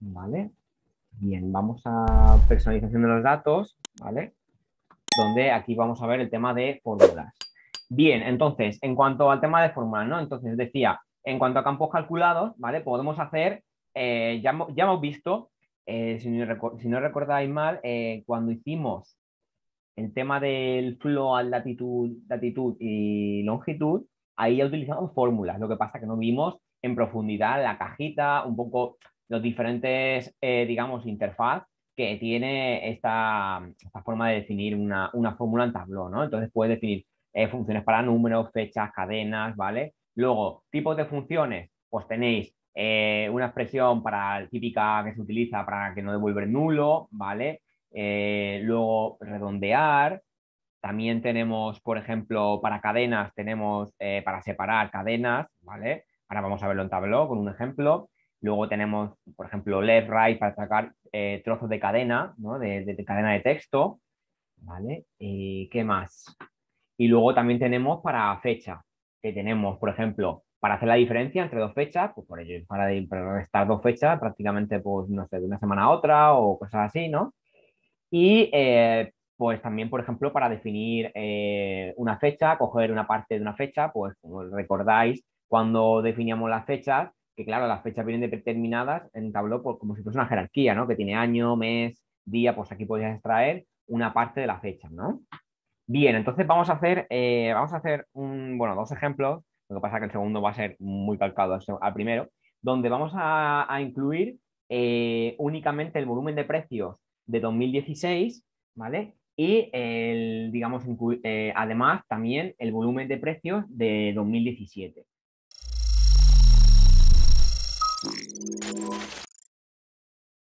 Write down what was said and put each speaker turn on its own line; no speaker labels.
¿vale? Bien, vamos a personalización de los datos, ¿vale? Donde aquí vamos a ver el tema de fórmulas. Bien, entonces, en cuanto al tema de fórmulas, ¿no? Entonces decía, en cuanto a campos calculados, ¿vale? Podemos hacer, eh, ya, hemos visto, eh, si, no recordáis mal, eh, cuando hicimos el tema del flow al latitud, latitud y longitud, ahí ya utilizamos fórmulas, lo que pasa que no vimos en profundidad la cajita, un poco los diferentes, eh, digamos, interfaz que tiene esta, forma de definir una, fórmula en Tableau, ¿no? Entonces puedes definir eh, funciones para números, fechas, cadenas, ¿vale? Luego, tipos de funciones, pues tenéis eh, una expresión para típica que se utiliza para que no devuelva nulo, ¿vale? luego, redondear. También tenemos, por ejemplo, para cadenas, tenemos para separar cadenas, ¿vale? Ahora vamos a verlo en Tableau con un ejemplo. Luego tenemos, por ejemplo, left, right para sacar eh, trozos de cadena, ¿no? de, cadena de texto. ¿Vale? ¿Y eh, ¿Qué más? Y luego también tenemos para fecha, que tenemos, por ejemplo, para hacer la diferencia entre dos fechas, pues por ello, para, restar dos fechas prácticamente, pues no sé, de una semana a otra o cosas así, ¿no? Y eh, pues también, por ejemplo, para definir una fecha, coger una parte de una fecha, pues como recordáis, cuando definíamos las fechas, que claro, las fechas vienen determinadas en Tableau por, pues, como si fuese una jerarquía, ¿no? Que tiene año, mes, día, pues aquí podías extraer una parte de la fecha, ¿no? Bien, entonces vamos a hacer, eh, vamos a hacer un, bueno, dos ejemplos, lo que pasa es que el segundo va a ser muy calcado al primero, donde vamos a, incluir eh, únicamente el volumen de precios de 2016, ¿vale? Y el, digamos, eh, además también el volumen de precios de 2017.